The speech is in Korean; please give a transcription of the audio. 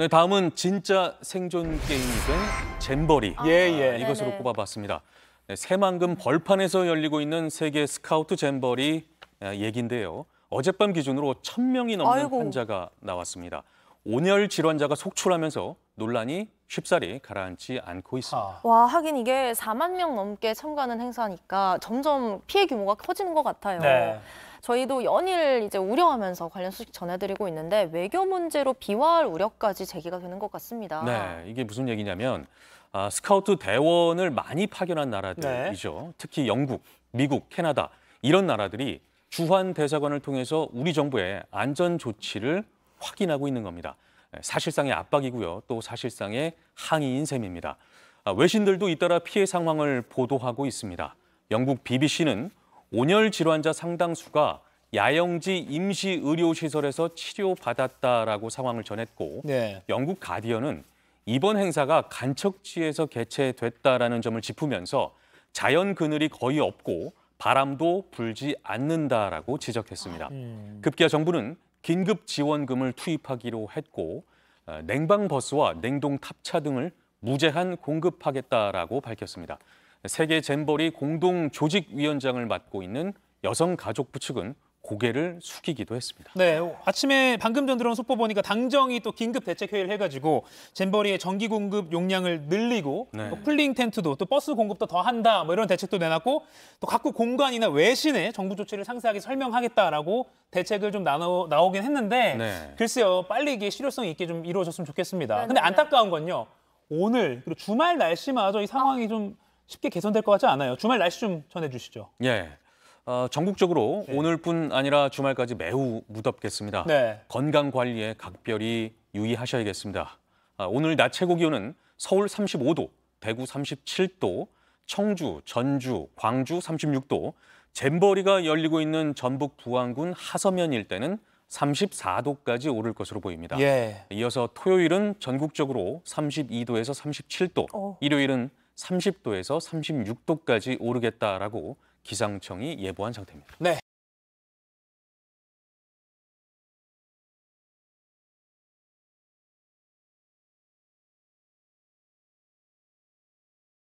네, 다음은 진짜 생존 게임이 된 잼버리. 아, 예, 예. 네, 이것으로 네네. 꼽아봤습니다. 네, 새만금 벌판에서 열리고 있는 세계 스카우트 잼버리 아, 얘긴데요. 어젯밤 기준으로 천명이 넘는 아이고. 환자가 나왔습니다. 온열 질환자가 속출하면서 논란이 쉽사리 가라앉지 않고 있습니다. 아. 와, 하긴 이게 4만 명 넘게 참가하는 행사니까 점점 피해 규모가 커지는 것 같아요. 네. 저희도 연일 이제 우려하면서 관련 소식 전해드리고 있는데 외교 문제로 비화할 우려까지 제기가 되는 것 같습니다. 네, 이게 무슨 얘기냐면 아, 스카우트 대원을 많이 파견한 나라들이죠. 네. 특히 영국, 미국, 캐나다 이런 나라들이 주한 대사관을 통해서 우리 정부의 안전 조치를 확인하고 있는 겁니다. 네, 사실상의 압박이고요. 또 사실상의 항의인 셈입니다. 아, 외신들도 잇따라 피해 상황을 보도하고 있습니다. 영국 BBC는 온열 질환자 상당수가 야영지 임시 의료 시설에서 치료받았다라고 상황을 전했고 네. 영국 가디언은 이번 행사가 간척지에서 개최됐다라는 점을 짚으면서 자연 그늘이 거의 없고 바람도 불지 않는다라고 지적했습니다. 아, 음. 급기야 정부는 긴급 지원금을 투입하기로 했고 어, 냉방 버스와 냉동 탑차 등을 무제한 공급하겠다라고 밝혔습니다. 세계 젠버리 공동 조직위원장을 맡고 있는 여성가족부 측은 고개를 숙이기도 했습니다. 네, 아침에 방금 전 들어온 속보 보니까 당정이 또 긴급 대책 회의를 해가지고 잼버리의 전기 공급 용량을 늘리고 네. 또 풀링 텐트도 또 버스 공급도 더 한다 뭐 이런 대책도 내놨고 또 각국 공관이나 외신에 정부 조치를 상세하게 설명하겠다라고 대책을 좀 나눠, 나오긴 했는데 네. 글쎄요 빨리 이게 실효성 있게 좀 이루어졌으면 좋겠습니다. 네, 근데 네, 네. 안타까운 건요 오늘 그리고 주말 날씨마저 이 상황이 좀 쉽게 개선될 것 같지 않아요. 주말 날씨 좀 전해주시죠. 예. 어, 전국적으로 네. 오늘뿐 아니라 주말까지 매우 무덥겠습니다. 네. 건강 관리에 각별히 유의하셔야겠습니다. 아, 오늘 낮 최고 기온은 서울 35도, 대구 37도, 청주, 전주, 광주 36도, 잼버리가 열리고 있는 전북 부안군 하서면 일대는 34도까지 오를 것으로 보입니다. 예. 이어서 토요일은 전국적으로 32도에서 37도, 오. 일요일은 30도에서 36도까지 오르겠다라고 기상청이 예보한 상태입니다. 네.